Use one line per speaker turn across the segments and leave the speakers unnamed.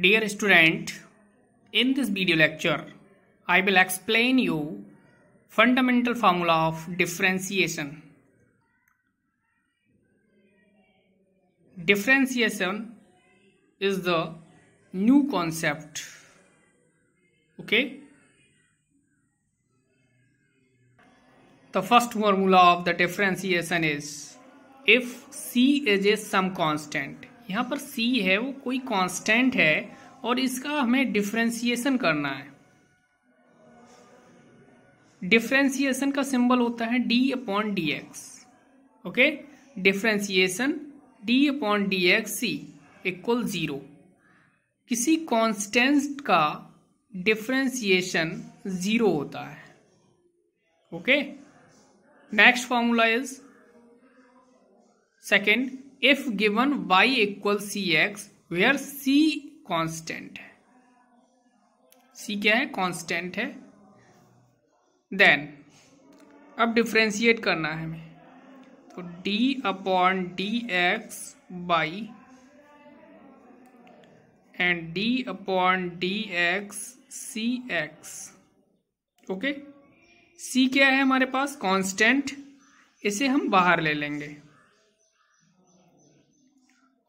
Dear student, in this video lecture, I will explain you fundamental formula of differentiation. Differentiation is the new concept. Okay? The first formula of the differentiation is if C is a sum constant यहाँ पर c है वो कोई constant है और इसका हमें differentiation करना है डिफ्रेंसिएशन का सिंबल होता है d upon D X okay differentiation d upon D X C equal zero किसी कांस्टेंट का डिफ्रेंसिएशन ज़ीरो होता है okay next formula is second if given Y equal C X where C constant है C क्या है constant है then अब differentiate करना है हमें तो D upon D X by and D upon D X C X okay C क्या है हमारे पास कॉन्स्टेंट इसे हम बाहर ले लेंगे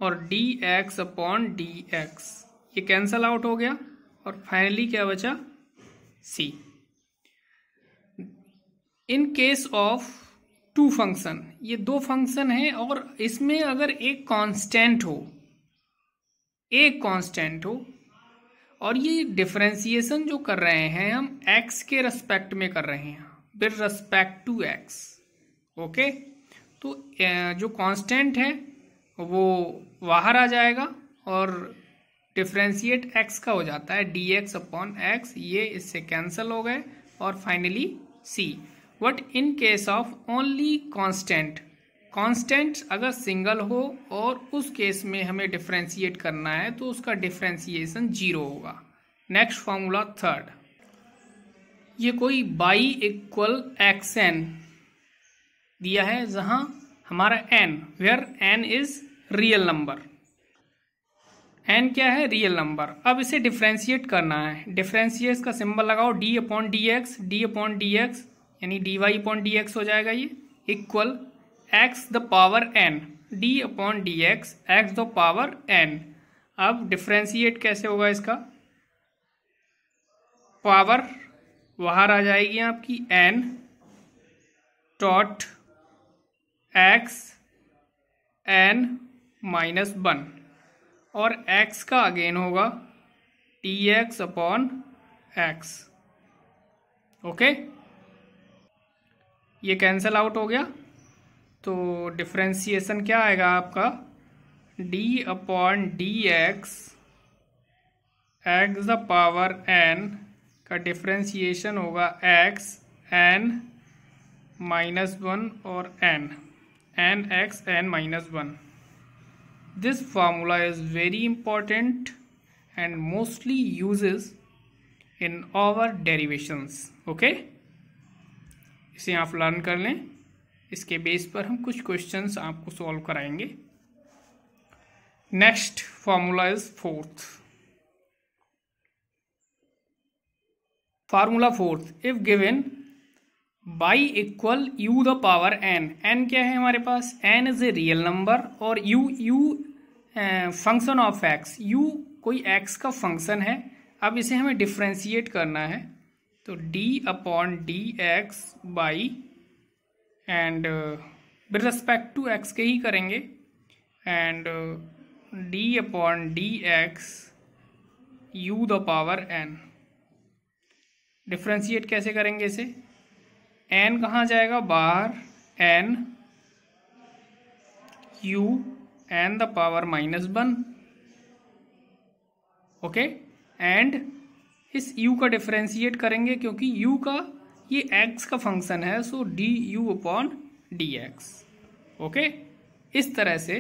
और D X upon D X ये कैंसल आउट हो गया और फाइनली क्या बचा C in case of two function ये दो फंक्शन है और इसमें अगर एक कांस्टेंट हो एक कांस्टेंट हो और ये डिफ्रेंसिएशन जो कर रहे हैं हम एक्स के रेस्पेक्ट में कर रहे हैं with respect to X okay तो जो कांस्टेंट है वो बाहर आ जाएगा और डिफ्रेंशिएट एक्स का हो जाता है डी एक्स अपॉन एक्स ये इससे कैंसिल हो गए और finally C what in case of only constant constant अगर सिंगल हो और उस केस में हमें डिफ्रेंशिएट करना है तो उसका डिफ्रेंशिएशन जीरो होगा नेक्स्ट फार्मूला थर्ड ये कोई बाई इक्वल एक्स एन दिया है जहाँ हमारा N where N is real number N क्या है रियल नंबर अब इसे डिफ्रेंशिएट करना है डिफ्रेंशिएट का सिंबल लगाओ D upon D X D upon D X यानी D Y upon D X हो जाएगा ये equal X the power N D upon D X X the power N अब डिफ्रेंशिएट कैसे होगा इसका पावर बाहर आ जाएगी आपकी N dot X N minus one और एक्स का अगेन होगा T X upon X okay ये कैंसिल आउट हो गया तो डिफ्रेंसीसन क्या आएगा आपका D upon D X X the power N का डिफ्रेंसीसन होगा एक्स एन माइनस वन और N N X N minus one this formula is very important and mostly uses in our derivations okay इसे आप learn कर लें इसके base पर हम कुछ क्वेश्चंस आपको सॉल्व कराएंगे next formula is fourth formula fourth if given by equal U the power N N क्या है हमारे पास N is a real number और U U function of X U कोई एक्स का फंक्शन है अब इसे हमें डिफ्रेंशिएट करना है तो D upon D X by and with respect to X के ही करेंगे and D upon D X U the power N differentiate कैसे करेंगे इसे एन कहाँ जाएगा बाहर N U N the power minus one okay and इस u का डिफ्रेंशिएट करेंगे क्योंकि u का ये x का फंक्शन है so D U upon D X okay इस तरह से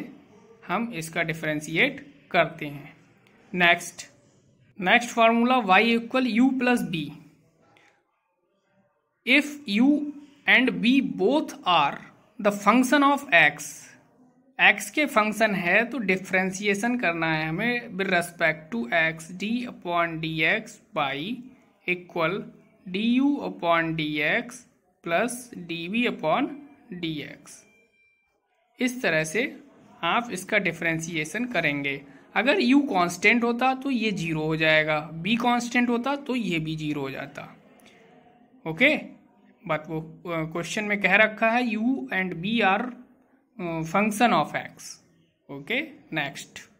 हम इसका डिफ्रेंशिएट करते हैं next next formula y equal U plus B if u and b both are the function of x x के फंक्शन है तो डिफ्रेंसिएशन करना है हमें with respect to X D upon D X by equal D U upon D X plus D V upon D X इस तरह से आप इसका डिफ्रेंसिएशन करेंगे अगर u कांस्टेंट होता तो ये जीरो हो जाएगा b कांस्टेंट होता तो ये भी जीरो हो जाता ओके बात वो क्वेश्चन में कह रखा है U and B are function of X okay next